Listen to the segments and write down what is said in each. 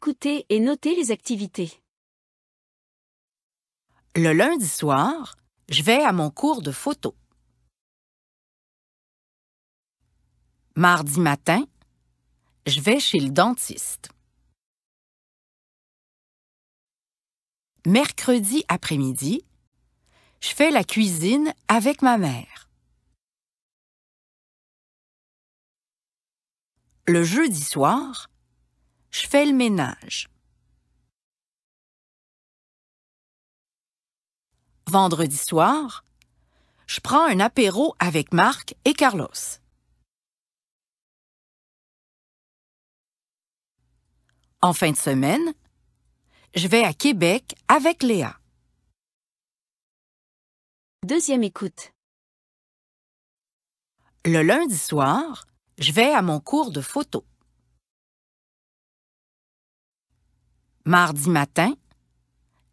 Écoutez et notez les activités. Le lundi soir, je vais à mon cours de photo. Mardi matin, je vais chez le dentiste. Mercredi après-midi, je fais la cuisine avec ma mère. Le jeudi soir, je fais le ménage. Vendredi soir, je prends un apéro avec Marc et Carlos. En fin de semaine, je vais à Québec avec Léa. Deuxième écoute. Le lundi soir, je vais à mon cours de photo. Mardi matin,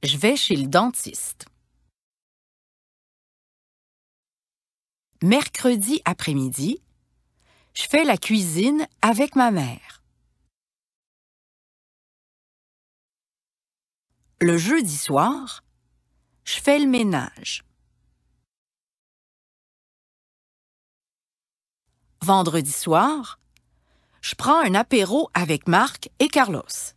je vais chez le dentiste. Mercredi après-midi, je fais la cuisine avec ma mère. Le jeudi soir, je fais le ménage. Vendredi soir, je prends un apéro avec Marc et Carlos.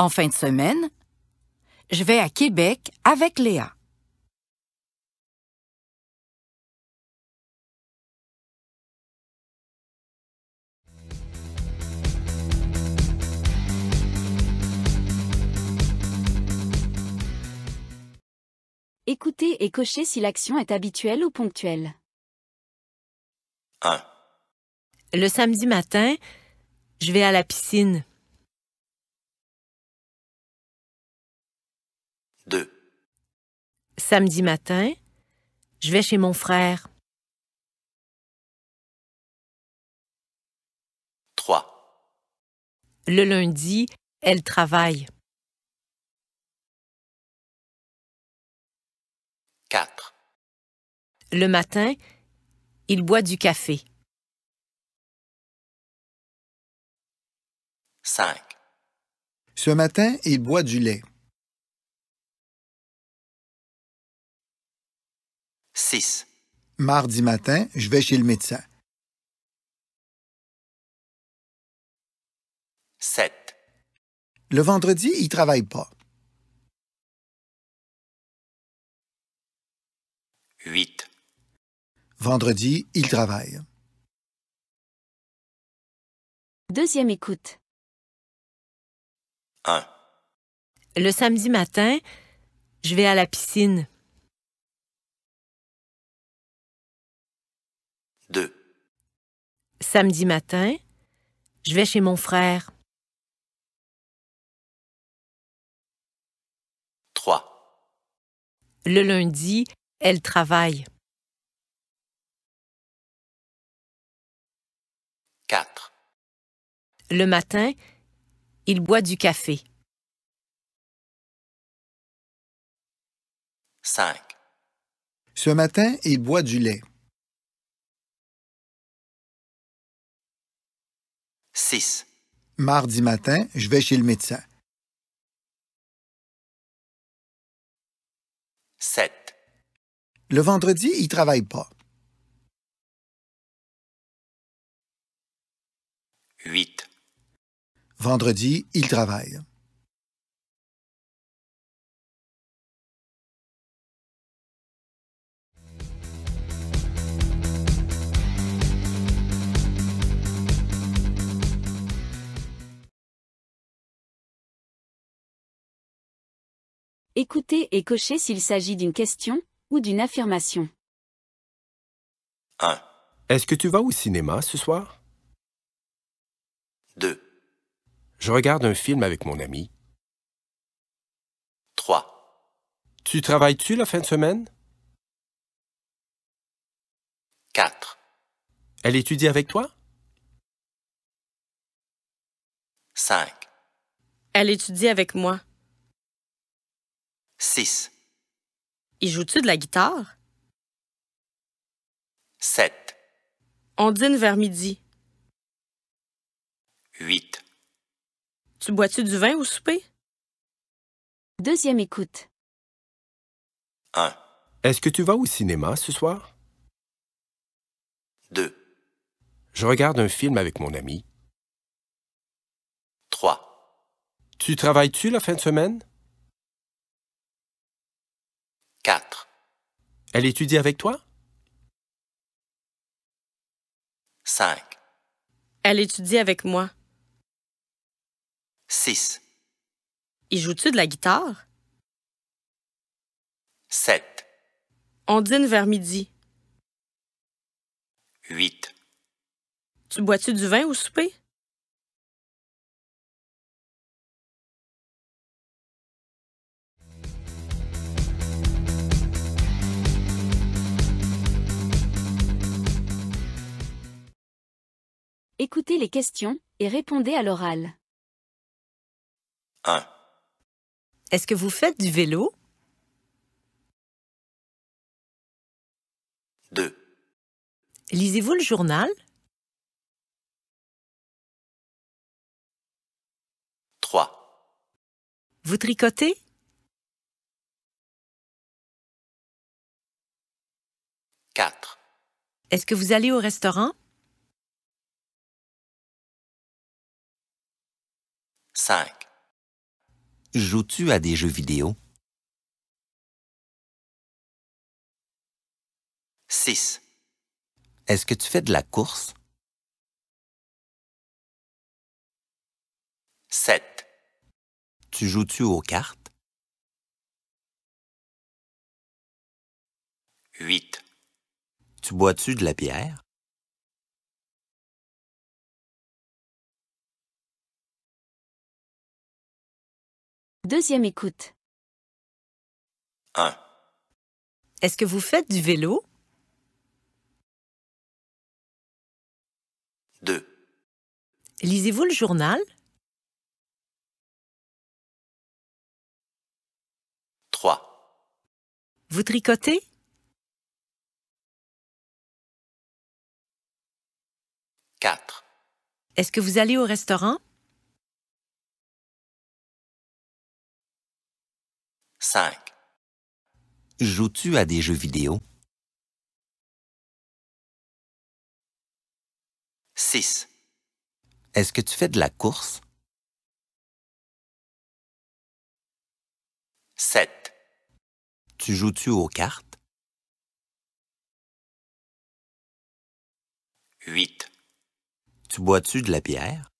En fin de semaine, je vais à Québec avec Léa. Écoutez et cochez si l'action est habituelle ou ponctuelle. 1. Le samedi matin, je vais à la piscine. Samedi matin, je vais chez mon frère. 3. Le lundi, elle travaille. 4. Le matin, il boit du café. 5. Ce matin, il boit du lait. 6. Mardi matin, je vais chez le médecin. 7. Le vendredi, il travaille pas. 8. Vendredi, il travaille. Deuxième écoute. 1. Le samedi matin, je vais à la piscine. samedi matin, je vais chez mon frère. 3. Le lundi, elle travaille. 4. Le matin, il boit du café. 5. Ce matin, il boit du lait. 6. Mardi matin, je vais chez le médecin. 7. Le vendredi, il travaille pas. 8. Vendredi, il travaille. Écoutez et cochez s'il s'agit d'une question ou d'une affirmation. 1, Est-ce que tu vas au cinéma ce soir? 2, Je regarde un film avec mon ami. 3, Tu travailles-tu la fin de semaine? 4, Elle étudie avec toi? 5. Elle étudie avec moi. 6. Y joues tu de la guitare? 7. On dîne vers midi. 8. Tu bois-tu du vin au souper? Deuxième écoute. 1. Est-ce que tu vas au cinéma ce soir? 2. Je regarde un film avec mon ami. 3. Tu travailles-tu la fin de semaine? 4. Elle étudie avec toi 5. Elle étudie avec moi. 6. Y joues-tu de la guitare 7. On dîne vers midi. 8. Tu bois-tu du vin au souper Écoutez les questions et répondez à l'oral. 1. Est-ce que vous faites du vélo 2. Lisez-vous le journal 3. Vous tricotez 4. Est-ce que vous allez au restaurant 5. Joues-tu à des jeux vidéo? 6. Est-ce que tu fais de la course? 7. Tu joues-tu aux cartes? 8. Tu bois-tu de la bière? Deuxième écoute. 1. Est-ce que vous faites du vélo 2. Lisez-vous le journal 3. Vous tricotez 4. Est-ce que vous allez au restaurant 5. Joues-tu à des jeux vidéo? 6. Est-ce que tu fais de la course? 7. Tu joues-tu aux cartes? 8. Tu bois-tu de la bière?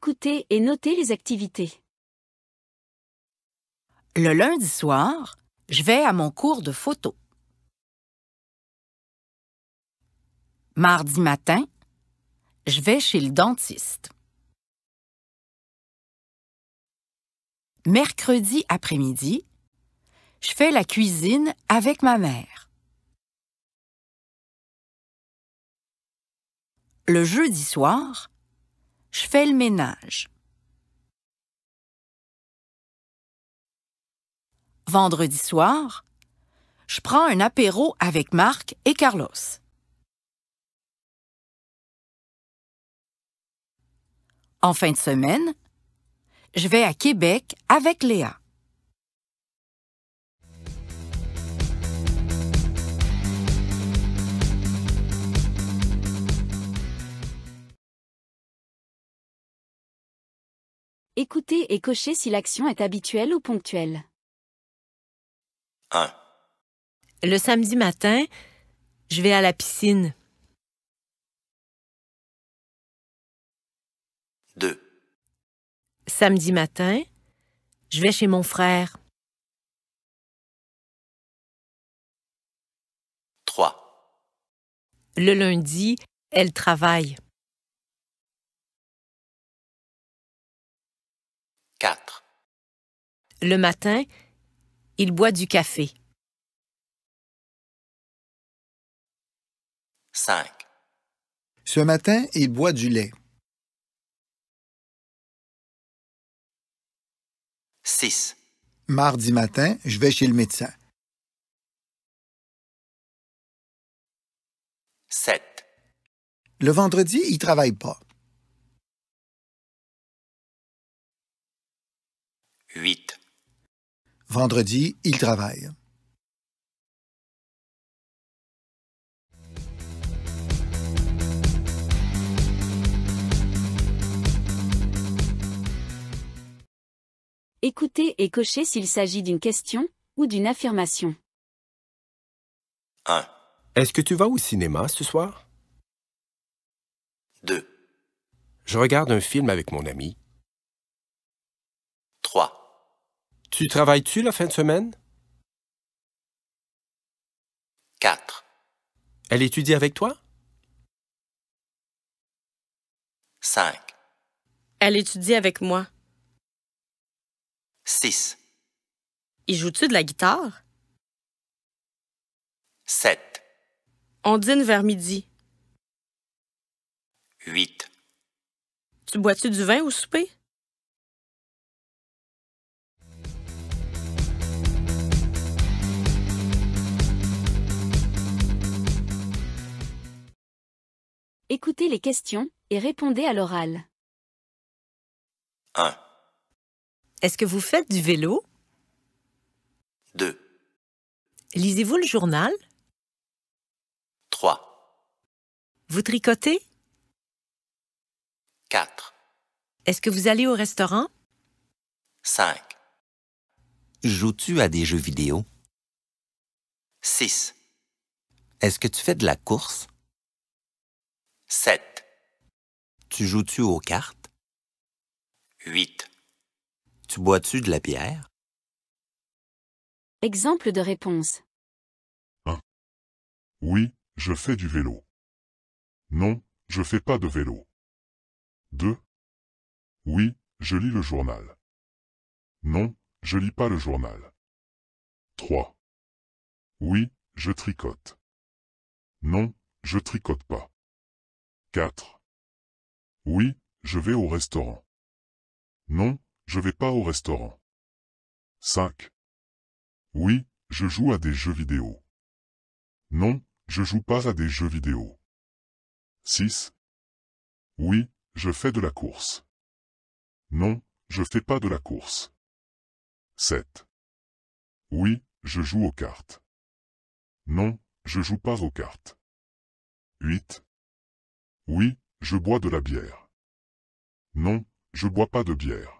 Écoutez et notez les activités. Le lundi soir, je vais à mon cours de photo. Mardi matin, je vais chez le dentiste. Mercredi après-midi, je fais la cuisine avec ma mère. Le jeudi soir, je fais le ménage. Vendredi soir, je prends un apéro avec Marc et Carlos. En fin de semaine, je vais à Québec avec Léa. Écoutez et cochez si l'action est habituelle ou ponctuelle. 1. Le samedi matin, je vais à la piscine. 2. Samedi matin, je vais chez mon frère. 3. Le lundi, elle travaille. Le matin, il boit du café. 5. Ce matin, il boit du lait. 6. Mardi matin, je vais chez le médecin. 7. Le vendredi, il travaille pas. 8. Vendredi, il travaille. Écoutez et cochez s'il s'agit d'une question ou d'une affirmation. 1, Est-ce que tu vas au cinéma ce soir? 2, Je regarde un film avec mon ami. 3, tu travailles-tu la fin de semaine? 4. Elle étudie avec toi? 5. Elle étudie avec moi. 6. y joues tu de la guitare? 7. On dîne vers midi. 8. Tu bois-tu du vin au souper? Écoutez les questions et répondez à l'oral. 1, Est-ce que vous faites du vélo 2, Lisez-vous le journal 3, Vous tricotez 4, Est-ce que vous allez au restaurant 5, Joues-tu à des jeux vidéo? 6, Est-ce que tu fais de la course? 7. Tu joues-tu aux cartes? 8. Tu bois-tu de la bière? Exemple de réponse. 1. Oui, je fais du vélo. Non, je ne fais pas de vélo. 2. Oui, je lis le journal. Non, je lis pas le journal. 3. Oui, je tricote. Non, je tricote pas. 4. Oui, je vais au restaurant. Non, je vais pas au restaurant. 5. Oui, je joue à des jeux vidéo. Non, je joue pas à des jeux vidéo. 6. Oui, je fais de la course. Non, je fais pas de la course. 7. Oui, je joue aux cartes. Non, je joue pas aux cartes. 8. Oui, je bois de la bière. Non, je bois pas de bière.